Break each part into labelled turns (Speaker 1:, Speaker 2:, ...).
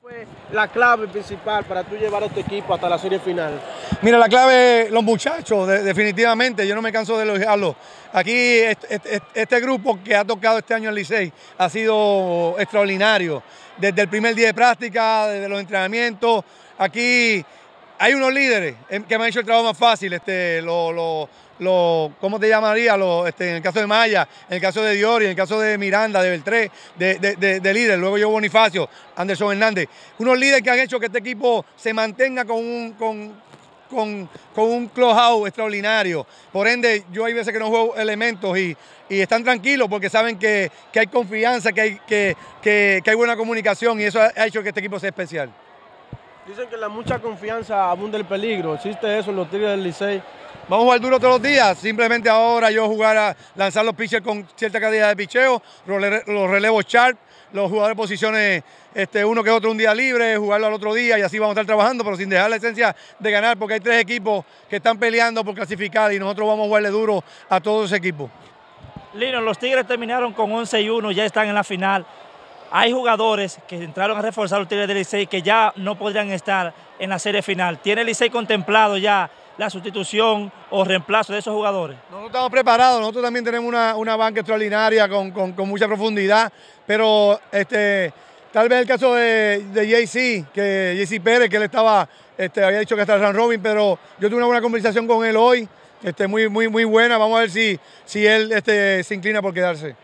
Speaker 1: fue la clave principal para tú llevar a este equipo hasta la serie final? Mira, la clave, los muchachos, definitivamente, yo no me canso de elogiarlo. Aquí este, este, grupo que ha tocado este año el Licey ha sido extraordinario. Desde el primer día de práctica, desde los entrenamientos, aquí hay unos líderes em, que me han hecho el trabajo más fácil, este, ¿cómo te llamaría? Este, en el caso de Maya, en el caso de Diori, en el caso de Miranda, de Beltré, de, de, líder, luego yo Bonifacio, Anderson Hernández, unos líderes que han hecho que este equipo se mantenga con un, con, con, un close extraordinario. Por ende, yo hay veces que no juego elementos y, están tranquilos porque saben que, hay confianza, que hay, que hay buena comunicación y eso ha hecho que este equipo sea especial. Dicen que la mucha confianza abunda el peligro. Existe eso en los Tigres del Licey. Vamos a jugar duro todos los días. Simplemente ahora yo jugar a lanzar los pitchers con cierta cantidad de picheo, los relevos sharp, los jugadores posiciones este, uno que otro un día libre, jugarlo al otro día y así vamos a estar trabajando, pero sin dejar la esencia de ganar, porque hay tres equipos que están peleando por clasificar y nosotros vamos a jugarle duro a todos esos equipos. Lino, los Tigres terminaron con 11 y 1, ya están en la final hay jugadores que entraron a reforzar los Tigres del Licey que ya no podrían estar en la serie final. ¿Tiene el Licey contemplado ya la sustitución o reemplazo de esos jugadores? Nosotros estamos preparados, nosotros también tenemos una, banca extraordinaria con, mucha profundidad, pero este, tal vez el caso de, de JC, que JC Pérez, que él estaba, este, había dicho que estaba San Robin, pero yo tuve una buena conversación con él hoy, este, muy, muy, muy buena, vamos a ver si, él este, se inclina por quedarse.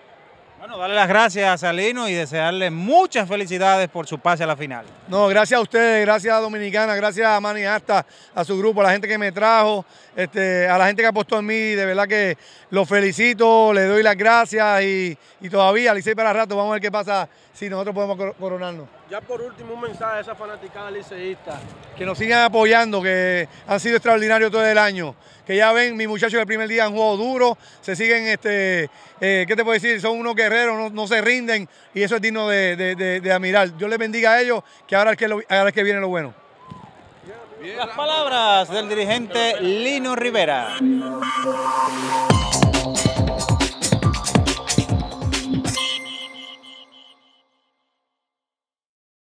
Speaker 1: Bueno, darle las gracias a Salino y desearle muchas felicidades por su pase a la final. No, gracias a ustedes, gracias a Dominicana, gracias a Manny Asta, a su grupo, a la gente que me trajo, este, a la gente que apostó en mí, de verdad que los felicito, les doy las gracias y, y todavía, Licey para rato, vamos a ver qué pasa si nosotros podemos coronarnos. Ya por último, un mensaje a esa fanaticada liceísta. Que nos sigan apoyando, que han sido extraordinarios todo el año. Que ya ven, mis muchachos del primer día han jugado duro, se siguen, este, eh, ¿qué te puedo decir? Son unos guerreros, no, se rinden y eso es digno de, de, admirar. Dios les bendiga a ellos, que ahora que, que viene lo bueno. Las palabras del dirigente Lino Rivera.